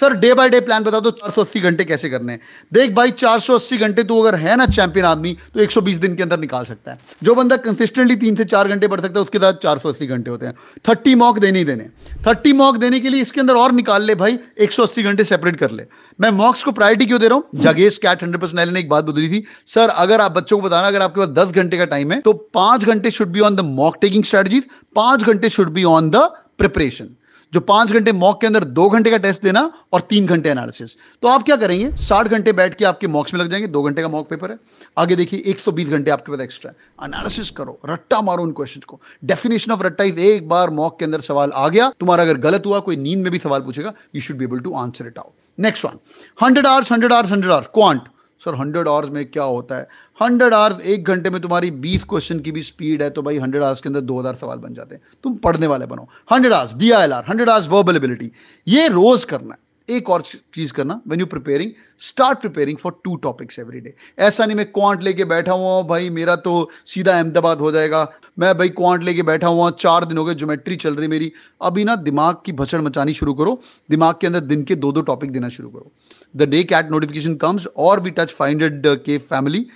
sir day by day plan बता दो चार सौ अस्सी घंटे कैसे करने हैं देख भाई चार सौ अस्सी घंटे तू अगर है ना चैंपियन आदमी तो एक सौ बीस दिन के अंदर निकाल सकता है जो बंदा कंसिस्टेंटली तीन से चार घंटे पढ़ सकता है उसके साथ चार सौ अस्सी घंटे होते हैं थर्टी मॉक देने ही देने थर्टी मॉक देने के लिए इसके अंदर और निकाल ले भाई एक सौ अस्सी घंटे सेपरेट कर ले मैं मॉक्स को प्रायोरिटी क्यों दे रहा हूँ जगेश कैट हंड्रेड परसेंट ने एक बात बोली थी सर अगर आप बच्चों को बताना अगर आपके पास दस घंटे का टाइम है तो पांच घंटे should be on the mock taking strategies पांच घंटे should be on the preparation जो पांच घंटे मॉक के अंदर दो घंटे का टेस्ट देना और तीन घंटे एनालिसिस तो आप क्या करेंगे साठ घंटे बैठ के आपके मॉक्स में लग जाएंगे दो घंटे का मॉक पेपर है आगे देखिए एक सौ बीस घंटे आपके पास एक्स्ट्रा है एनालिसिस करो रट्टा मारो उन क्वेश्चन को डेफिनेशन ऑफ रट्टा इज एक बार मॉक के अंदर सवाल आ गया तुम्हारा अगर गलत हुआ कोई नींद में भी सवाल पूछेगा you should be able to answer it out next one hundred hours hundred hours hundred hours quant sir hundred hours में क्या होता है हंड्रेड आवर्स एक घंटे में तुम्हारी बीस क्वेश्चन की भी स्पीड है तो भाई हंड्रेड आवर्स के अंदर दो हज़ार सवाल बन जाते हैं तुम पढ़ने वाले बनो hundred hours D I L R hundred hours availability ये रोज़ करना है एक और चीज़ करना when you preparing start preparing for two topics every day ऐसा नहीं मैं क्वांट लेके बैठा हुआ भाई मेरा तो सीधा अहमदाबाद हो जाएगा मैं भाई क्वांट लेके बैठा हुआ चार दिन हो गए ज्योमेट्री चल रही मेरी अभी ना दिमाग की भसड़ मचानी शुरू करो दिमाग के अंदर दिन के दो दो टॉपिक देना शुरू करो the day CAT notification comes और वी टच फाइव के family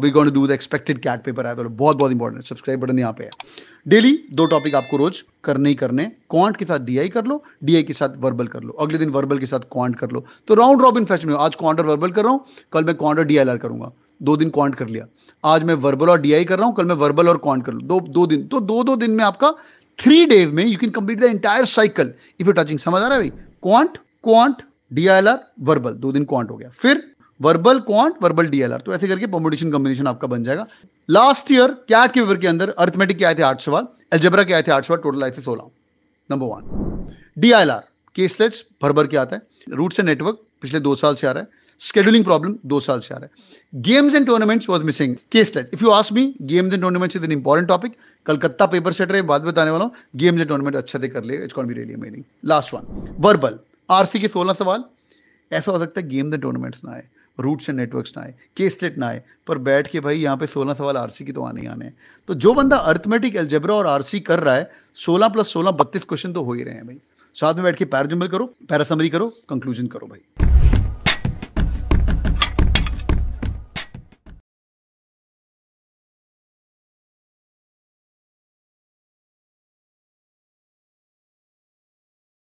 we gonna do the expected CAT paper आया तो बहुत बहुत इंपॉर्टेंट सब्सक्राइब बटन यहाँ पे है डेली दो टॉपिक आपको रोज करने ही करने क्वांट के साथ डीआई कर लो डीआई के साथ वर्बल कर लो अगले दिन वर्बल के साथ क्वांट कर लो तो राउंड रॉबिन फैशन में आज क्वांट और वर्बल कर रहा हूं कल मैं क्वांट और डीआईएलआर करूंगा दो दिन क्वांट कर लिया आज मैं वर्बल और डीआई कर रहा हूं कल मैं वर्बल और क्वांट कर लो दो दो दिन तो दो दो दिन में आपका थ्री डेज में you can complete the entire cycle if you touching समझ आ रहा है भाई क्वांट क्वांट डीआईएलआर वर्बल दो दिन क्वांट हो गया फिर वर्बल क्वांट वर्बल डीएलआर तो ऐसे करके परमोटेशन कॉम्बिनेशन आपका बन जाएगा लास्ट ईयर क्या के पेपर के अंदर अर्थमेटिक के आए थे आठ सवाल एल्जेब्रा के आए थे आठ सवाल टोटल आए थे सोलह number one D I L R caselets भर भर के आता है रूट से नेटवर्क पिछले दो साल से आ रहा है शेड्यूलिंग प्रॉब्लम दो साल से आ रहा है games and tournaments was missing caselets if you asked me games and tournaments is an important topic Calcutta paper set रहे बाद बताने वाला हूँ गेम्स एंड टूर्नामेंट अच्छे से कर लिए it's gonna be really amazing last one verbal RC के सोलह सवाल ऐसा हो सकता है गेम्स एंड टूर्नामेंट्स ना आए रूट से नेटवर्क्स ना आए के स्टेट ना आए पर बैठ के भाई यहाँ पे सोलह सवाल सी की तो आने ही आने हैं तो जो बंदा अर्थमेटिक एल्जेब्रा और सी कर रहा है सोलह प्लस सोलह बत्तीस क्वेश्चन तो हो ही रहे हैं भाई साथ में बैठ के पैराजुम्बल करो पैरासमरी करो कंक्लूजन करो भाई